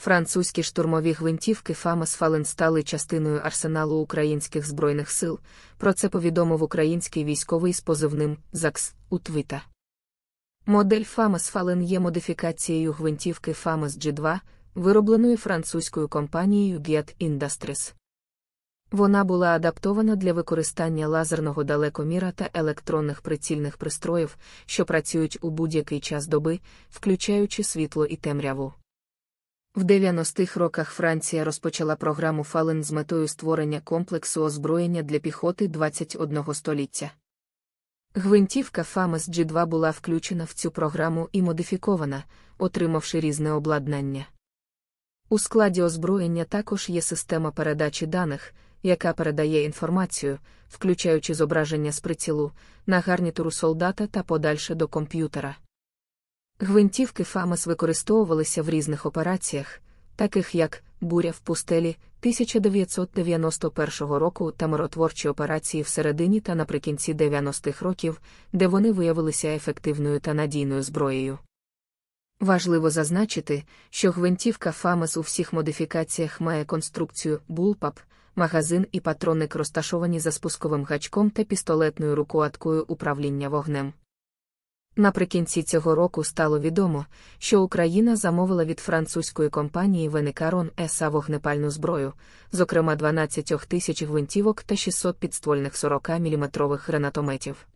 Французькі штурмові гвинтівки Фамас Фален стали частиною арсеналу українських збройних сил. Про це повідомив український військовий з позивним ЗАКС у Твіта. Модель Фамас Фален є модифікацією гвинтівки Фамас G2, виробленої французькою компанією Giat Industries. Вона була адаптована для використання лазерного далекоміра та електронних прицільних пристроїв, що працюють у будь-який час доби, включаючи світло і темряву. В 90-х роках Франція розпочала програму Фален з метою створення комплексу озброєння для піхоти 21 століття. Гвинтівка Фамес G2 була включена в цю програму і модифікована, отримавши різне обладнання. У складі озброєння також є система передачі даних, яка передає інформацію, включаючи зображення з прицілу, на гарнітуру солдата та подальше до комп'ютера. Гвинтівки ФАМАС використовувалися в різних операціях, таких як буря в пустелі 1991 року та миротворчі операції всередині та наприкінці 90-х років, де вони виявилися ефективною та надійною зброєю. Важливо зазначити, що гвинтівка ФАМАС у всіх модифікаціях має конструкцію булпап, магазин і патронник розташовані за спусковим гачком та пістолетною рукояткою управління вогнем. Наприкінці цього року стало відомо, що Україна замовила від французької компанії Венекарон Еса вогнепальну зброю, зокрема 12 тисяч гвинтівок та 600 підствольних 40 мм гранатометів.